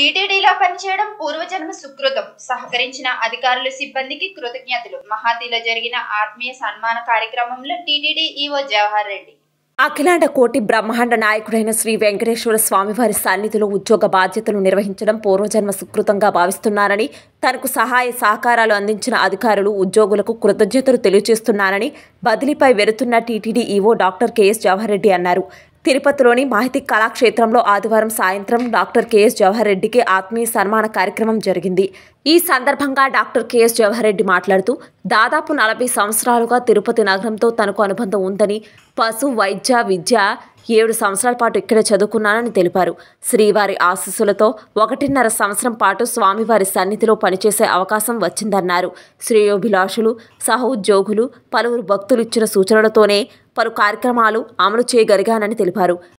టీటీడీలో పనిచేయడం పూర్వజన్మ సుకృతం సహకరించిన అధికారులు సిబ్బందికి కృతజ్ఞతలు మహాతిలో జరిగిన ఆత్మీయ సన్మాన కార్యక్రమంలో టీటీడీ ఈవో జవహర్ రెడ్డి అఖిలాండ కోటి బ్రహ్మాండ నాయకుడైన శ్రీ వెంకటేశ్వర స్వామివారి సన్నిధిలో ఉద్యోగ బాధ్యతలు నిర్వహించడం పూర్వజన్మ సుకృతంగా భావిస్తున్నారని తనకు సహాయ సహకారాలు అందించిన అధికారులు ఉద్యోగులకు కృతజ్ఞతలు తెలియచేస్తున్నారని బదిలీపై వెరుతున్న TTD EO doctor KS Jawahar Reddy అన్నారు తిరుపతిలోని మాహితి కళాక్షేత్రంలో ఆదివారం సాయంత్రం డాక్టర్ కెఎస్ జవహర్ రెడ్డికి ఆత్మీయ సన్మాన కార్యక్రమం జరిగింది ఈ సందర్భంగా డాక్టర్ కెఎస్ జవహర్ రెడ్డి మాట్లాడుతూ దాదాపు నలభై సంవత్సరాలుగా తిరుపతి నగరంతో తనకు అనుబంధం ఉందని పశు వైద్య విద్య ఏడు సంవత్సరాల పాటు ఇక్కడే చదువుకున్నానని తెలిపారు శ్రీవారి ఆశస్సులతో ఒకటిన్నర సంవత్సరం పాటు స్వామివారి సన్నిధిలో పనిచేసే అవకాశం వచ్చిందన్నారు శ్రేయోభిలాషులు సహోద్యోగులు పలువురు భక్తులు ఇచ్చిన సూచనలతోనే పలు కార్యక్రమాలు అమలు చేయగలిగానని తెలిపారు